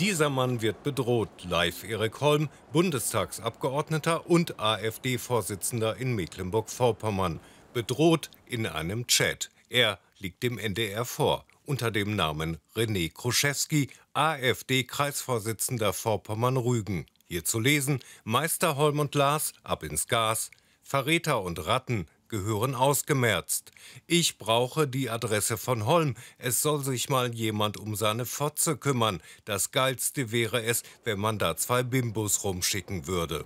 Dieser Mann wird bedroht. Live Erik Holm, Bundestagsabgeordneter und AfD-Vorsitzender in Mecklenburg-Vorpommern. Bedroht in einem Chat. Er liegt dem NDR vor. Unter dem Namen René Kruszewski, AfD-Kreisvorsitzender Vorpommern-Rügen. Hier zu lesen: Meister Holm und Lars, ab ins Gas. Verräter und Ratten, gehören ausgemerzt. Ich brauche die Adresse von Holm. Es soll sich mal jemand um seine Fotze kümmern. Das Geilste wäre es, wenn man da zwei Bimbus rumschicken würde.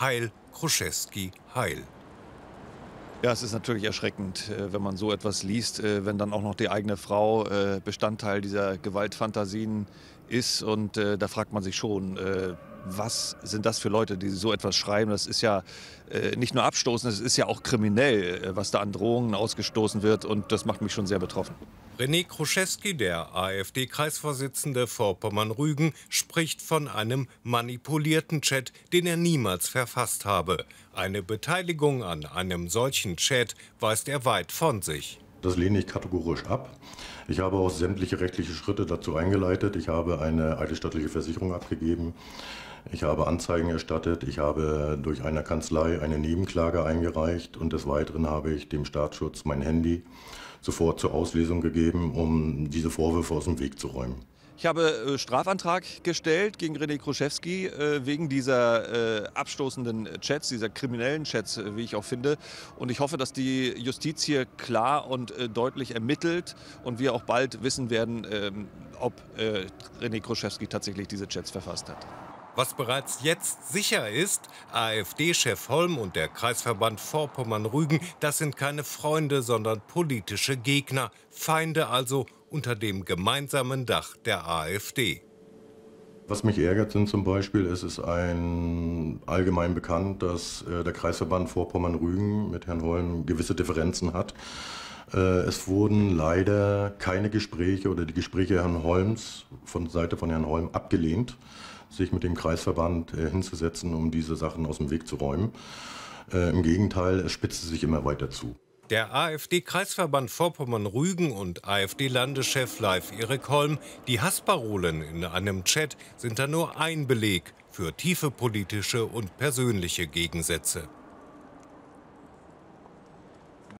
Heil, Kruszewski, heil. Ja, es ist natürlich erschreckend, äh, wenn man so etwas liest, äh, wenn dann auch noch die eigene Frau äh, Bestandteil dieser Gewaltfantasien ist. Und äh, da fragt man sich schon, äh, was sind das für Leute, die so etwas schreiben? Das ist ja äh, nicht nur abstoßend, es ist ja auch kriminell, äh, was da an Drohungen ausgestoßen wird. Und das macht mich schon sehr betroffen. René Kruszewski, der AfD-Kreisvorsitzende Vorpommern-Rügen, spricht von einem manipulierten Chat, den er niemals verfasst habe. Eine Beteiligung an einem solchen Chat weist er weit von sich. Das lehne ich kategorisch ab. Ich habe auch sämtliche rechtliche Schritte dazu eingeleitet. Ich habe eine eidesstattliche Versicherung abgegeben. Ich habe Anzeigen erstattet. Ich habe durch eine Kanzlei eine Nebenklage eingereicht. Und des Weiteren habe ich dem Staatsschutz mein Handy sofort zur Auslesung gegeben, um diese Vorwürfe aus dem Weg zu räumen. Ich habe äh, Strafantrag gestellt gegen René Kruszewski äh, wegen dieser äh, abstoßenden Chats, dieser kriminellen Chats, wie ich auch finde. Und ich hoffe, dass die Justiz hier klar und deutlich ermittelt und wir auch bald wissen werden, ähm, ob René Kruszewski tatsächlich diese Chats verfasst hat. Was bereits jetzt sicher ist, AfD-Chef Holm und der Kreisverband Vorpommern-Rügen, das sind keine Freunde, sondern politische Gegner. Feinde also unter dem gemeinsamen Dach der AfD. Was mich ärgert, sind zum Beispiel, es ist ein allgemein bekannt, dass äh, der Kreisverband Vorpommern-Rügen mit Herrn Holm gewisse Differenzen hat. Äh, es wurden leider keine Gespräche oder die Gespräche Herrn Holms von Seite von Herrn Holm abgelehnt sich mit dem Kreisverband äh, hinzusetzen, um diese Sachen aus dem Weg zu räumen. Äh, Im Gegenteil, es spitzte sich immer weiter zu. Der AfD-Kreisverband Vorpommern-Rügen und AfD-Landeschef Live Erik Holm, die Hassparolen in einem Chat sind da nur ein Beleg für tiefe politische und persönliche Gegensätze.